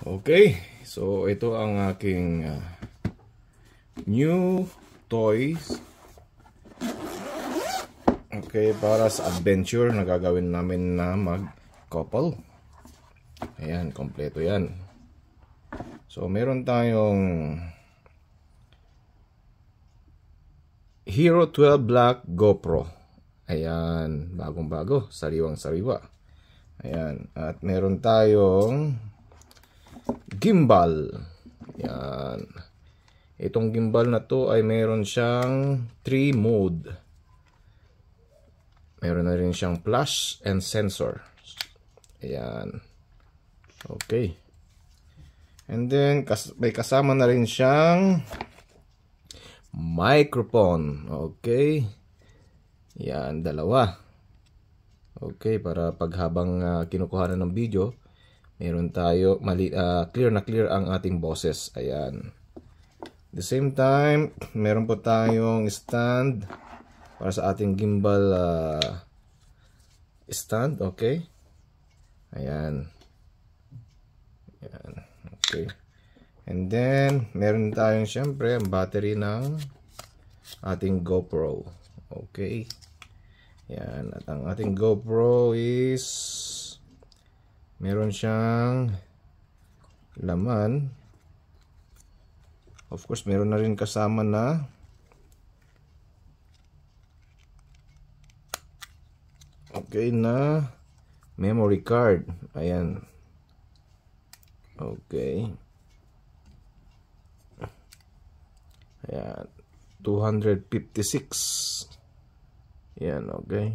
Okay, so ito ang aking uh, new toys. Okay, para sa adventure na gagawin namin na mag-couple. Ayan, kompleto yan. So, meron tayong Hero 12 Black GoPro. Ayan, bagong-bago, sariwang-sariwa. Ayan, at meron tayong gimbal. Yan. Itong gimbal na to ay meron siyang 3 mode. Meron na rin siyang flash and sensor. Ayan. Okay. And then, kas may kasama na rin siyang microphone. Okay. Yan, dalawa. Okay, para paghabang uh, ah, kinukuha na ng video, Meron tayo mali, uh, clear na clear ang ating bosses Ayan. the same time, meron po tayong stand para sa ating gimbal uh, stand. Okay. Ayan. Ayan. Okay. And then, meron tayong syempre ang battery ng ating GoPro. Okay. Yan. At ang ating GoPro is meron siyang laman of course meron na rin kasama na okay na memory card ayan okay ayan 256 ayan okay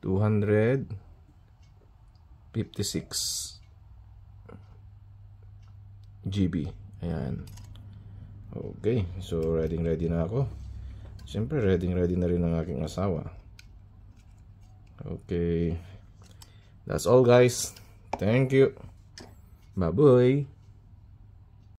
200 56 GB ayan okay so ready ready na ako syempre ready ready na rin ang aking asawa okay that's all guys thank you bye bye